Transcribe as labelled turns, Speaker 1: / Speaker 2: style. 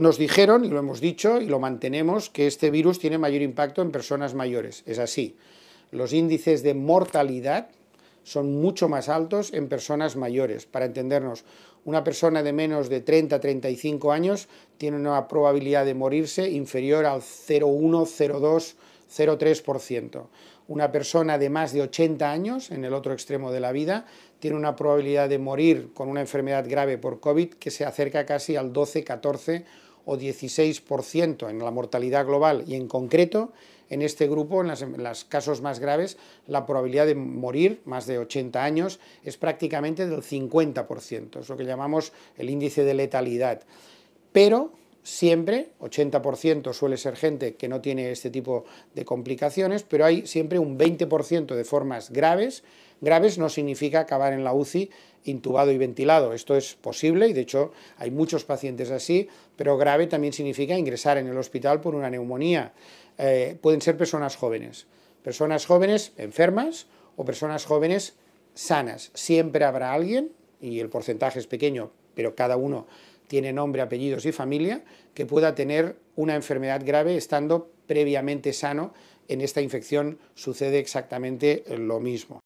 Speaker 1: Nos dijeron, y lo hemos dicho y lo mantenemos, que este virus tiene mayor impacto en personas mayores. Es así. Los índices de mortalidad son mucho más altos en personas mayores. Para entendernos, una persona de menos de 30-35 años tiene una probabilidad de morirse inferior al 0,1, 0,2, 0,3%. Una persona de más de 80 años, en el otro extremo de la vida, tiene una probabilidad de morir con una enfermedad grave por COVID que se acerca casi al 12, 14 o 16% en la mortalidad global y en concreto en este grupo, en los casos más graves, la probabilidad de morir, más de 80 años, es prácticamente del 50%, es lo que llamamos el índice de letalidad. Pero siempre, 80% suele ser gente que no tiene este tipo de complicaciones, pero hay siempre un 20% de formas graves. Graves no significa acabar en la UCI intubado y ventilado, esto es posible y de hecho hay muchos pacientes así, pero grave también significa ingresar en el hospital por una neumonía. Eh, pueden ser personas jóvenes, personas jóvenes enfermas o personas jóvenes sanas. Siempre habrá alguien, y el porcentaje es pequeño, pero cada uno tiene nombre, apellidos y familia, que pueda tener una enfermedad grave estando previamente sano. En esta infección sucede exactamente lo mismo.